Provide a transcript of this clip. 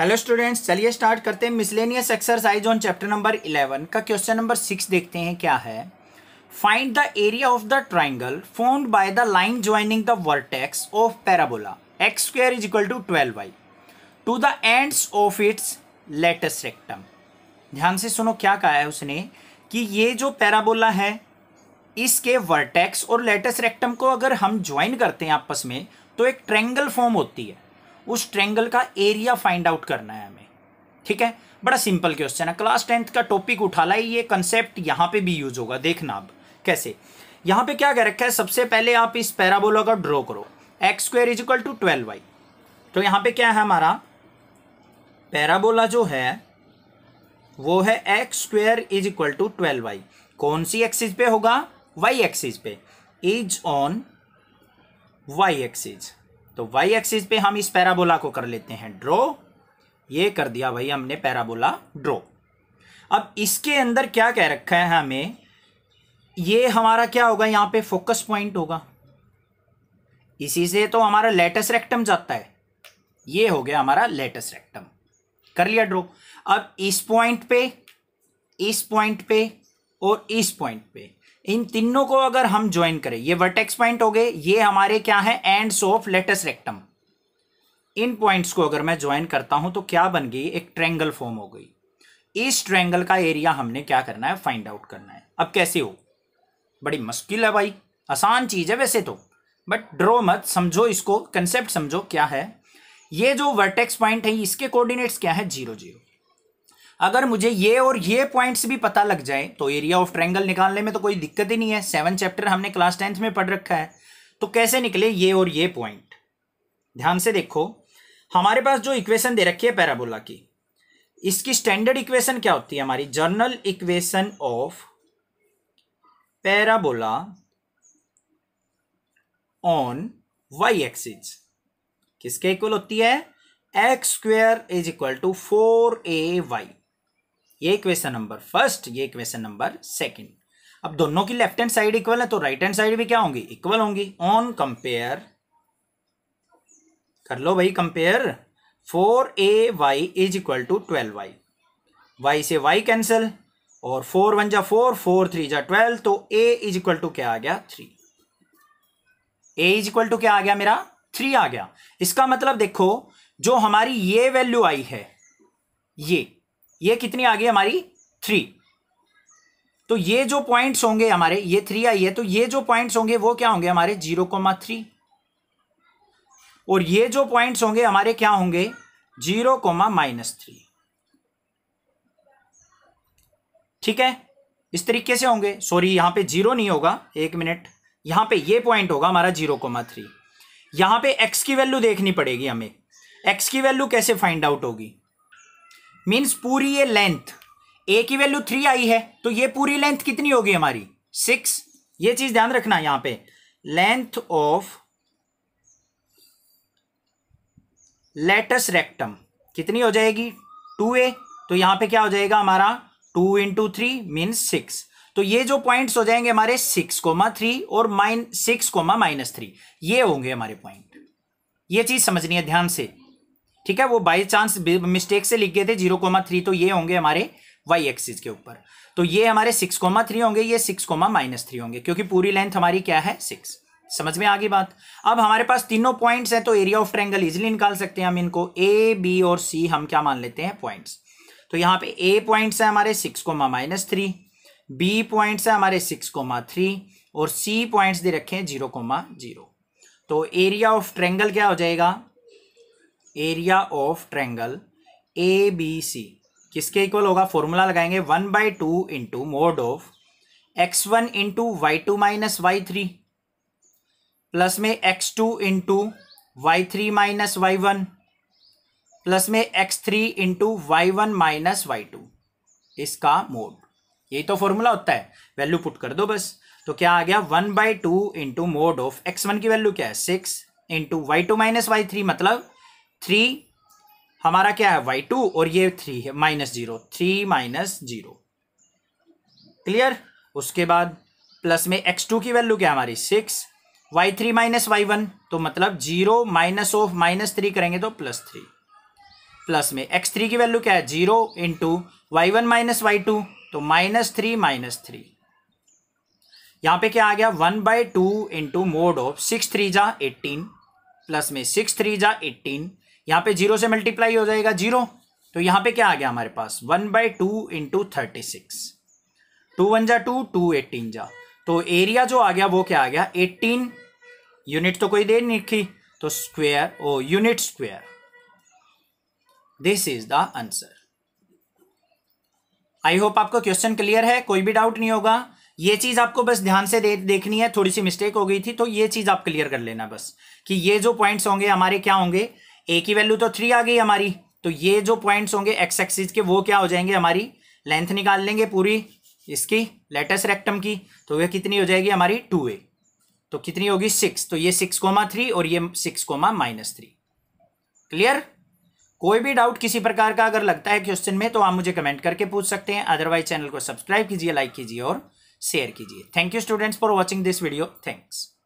hello students चलिए start करते हैं miscellaneous exercise on chapter number eleven का क्वेश्चन नंबर सिक्स देखते हैं क्या है find the area of the triangle formed by the line joining the vertex of parabola X square is equal to twelve Y to the ends of its latest rectum ध्यान से सुनो क्या कहा है उसने कि ये जो पैराबोला है इसके वर्टेक्स और लेटेस्ट रेक्टम को अगर हम ज्वाइन करते हैं आपस में तो एक ट्रैंगल फॉर्म होती है उस ट्रेंगल का एरिया फाइंड आउट करना है हमें ठीक है बड़ा सिंपल क्वेश्चन है क्लास टेंथ का टॉपिक उठा ला ये कंसेप्ट यहाँ पे भी यूज होगा देखना अब कैसे यहाँ पे क्या कह रखा है सबसे पहले आप इस पैराबोला का ड्रॉ करो X square is equal to twelve Y तो यहाँ पे क्या है हमारा पैराबोला जो है वो है X square is equal to twelve Y कौन सी एक्सिस पे होगा वाई एक्सिस पे इज ऑन वाई एक्सिस तो वाई एक्सिस पे हम इस पैराबोला को कर लेते हैं ड्रॉ ये कर दिया भाई हमने पैराबोला ड्रॉ अब इसके अंदर क्या कह रखा है हमें ये हमारा क्या होगा यहां पे फोकस पॉइंट होगा इसी से तो हमारा लेटस रेक्टम जाता है ये हो गया हमारा लेटस रेक्टम कर लिया ड्रो अब इस पॉइंट पे इस पॉइंट पे और इस पॉइंट पे इन तीनों को अगर हम ज्वाइन करें ये वर्टेक्स पॉइंट हो गए ये हमारे क्या है एंड्स ऑफ लेटेस्ट रेक्टम इन पॉइंट्स को अगर मैं ज्वाइन करता हूं तो क्या बन गई एक ट्रेंगल फॉर्म हो गई इस ट्रैंगल का एरिया हमने क्या करना है फाइंड आउट करना है अब कैसे हो बड़ी मुश्किल है भाई आसान चीज है वैसे तो बट ड्रो मत समझो इसको कंसेप्ट समझो क्या है ये जो वर्टेक्स पॉइंट है इसके कोऑर्डिनेट्स क्या है जीरो जीरो अगर मुझे ये और ये पॉइंट्स भी पता लग जाए तो एरिया ऑफ ट्रैंगल निकालने में तो कोई दिक्कत ही नहीं है सेवन चैप्टर हमने क्लास टेंथ में पढ़ रखा है तो कैसे निकले ये और ये पॉइंट ध्यान से देखो हमारे पास जो इक्वेशन दे रखी है पैराबोला की इसकी स्टैंडर्ड इक्वेशन क्या होती है हमारी general equation of parabola on Y axis किसके इक्वल होती है X square is equal to four A Y ये क्वेश्चन नंबर फर्स्ट ये क्वेश्चन नंबर सेकंड अब दोनों की लेफ्ट हैंड साइड इक्वल है तो राइट हैंड साइड भी क्या होंगी इक्वल होंगी ऑन कंपेयर कर लो भाई compare four A Y is equal to twelve Y Y से वाई कैंसिल और फोर वन जा फोर फोर थ्री जा ट्वेल्व तो ए इज इक्वल टू क्या आ गया three A is equal to क्या आ गया मेरा थ्री आ गया इसका मतलब देखो जो हमारी ये वैल्यू आई है ये ये कितनी आ गई हमारी थ्री तो ये जो पॉइंट्स होंगे हमारे ये थ्री आई है तो ये जो पॉइंट्स होंगे वो क्या होंगे हमारे जीरो कोमा थ्री और ये जो पॉइंट्स होंगे हमारे क्या होंगे जीरो कोमा माइनस थ्री ठीक है इस तरीके से होंगे सॉरी यहां पे जीरो नहीं होगा एक मिनट यहां पे ये पॉइंट होगा हमारा जीरो कोमा थ्री यहां पर एक्स की वैल्यू देखनी पड़ेगी हमें एक्स की वैल्यू कैसे फाइंड आउट होगी मीन्स पूरी ये लेंथ ए की वैल्यू थ्री आई है तो ये पूरी लेंथ कितनी होगी हमारी सिक्स ये चीज ध्यान रखना यहां पे लेंथ ऑफ लेटस रेक्टम कितनी हो जाएगी टू ए तो यहां पे क्या हो जाएगा हमारा two into three means six तो ये जो पॉइंट्स हो जाएंगे हमारे सिक्स कोमा थ्री और माइन सिक्स कोमा माइनस थ्री ये होंगे हमारे पॉइंट ये चीज समझनी है ध्यान से ठीक है वो बाई चांस मिस्टेक से लिख गए थे जीरो कोमा थ्री तो ये होंगे हमारे वाई एक्सिस के ऊपर तो ये हमारे सिक्स कोमा थ्री होंगे ये सिक्स कोमा माइनस थ्री होंगे क्योंकि पूरी लेंथ हमारी क्या है सिक्स समझ में आ गई बात अब हमारे पास तीनों पॉइंट्स हैं तो एरिया ऑफ ट्रैंगल इजिली निकाल सकते हैं हम इनको ए बी और सी हम क्या मान लेते हैं पॉइंट्स तो यहाँ पे ए पॉइंट्स है हमारे six comma minus three B points है हमारे सिक्स कोमा थ्री और सी पॉइंट्स दे रखे हैं जीरो कोमा जीरो तो एरिया ऑफ ट्रैंगल क्या हो जाएगा area of triangle A B C किसके इक्वल होगा फॉर्मूला लगाएंगे one by two into mod of x one into Y two minus Y three plus में X two into Y three minus Y one plus में x three into Y one minus Y two इसका mod यही तो formula होता है value put कर दो बस तो क्या आ गया one by two into mod of x one की वैल्यू क्या है six into Y two minus Y three मतलब थ्री हमारा क्या है वाई टू और ये थ्री है minus zero three minus zero clear उसके बाद प्लस में एक्स टू की वैल्यू क्या हमारी six y three minus Y one तो मतलब zero minus of minus three करेंगे तो प्लस थ्री प्लस में एक्स थ्री की वैल्यू क्या है zero into Y one minus Y two तो माइनस थ्री माइनस थ्री यहाँ पे क्या आ गया one by two into mod of six three जा एट्टीन प्लस में सिक्स थ्री जा एट्टीन यहाँ पे जीरो से मल्टीप्लाई हो जाएगा जीरो तो यहाँ पे क्या आ गया हमारे पास one by two into thirty six two one जा टू टू एटीन जा तो एरिया जो आ गया वो क्या आ गया एटीन यूनिट तो कोई दे नहीं रखी तो स्क्वेयर ओ unit square this is the answer I hope आपको क्वेश्चन क्लियर है कोई भी डाउट नहीं होगा ये चीज आपको बस ध्यान से दे, देखनी है थोड़ी सी मिस्टेक हो गई थी तो ये चीज आप क्लियर कर लेना बस कि ये जो पॉइंट्स होंगे हमारे क्या होंगे ए की वैल्यू तो थ्री आ गई हमारी तो ये जो पॉइंट्स होंगे एक्स एक्सिस के वो क्या हो जाएंगे हमारी लेंथ निकाल लेंगे पूरी इसकी लेटेस्ट रेक्टम की तो ये कितनी हो जाएगी हमारी टू ए तो कितनी होगी सिक्स तो ये सिक्स कोमा थ्री और ये six comma minus three clear कोई भी डाउट किसी प्रकार का अगर लगता है क्वेश्चन में तो आप मुझे कमेंट करके पूछ सकते हैं अदरवाइज चैनल को सब्सक्राइब कीजिए लाइक कीजिए और शेयर कीजिए thank you students for watching this video thanks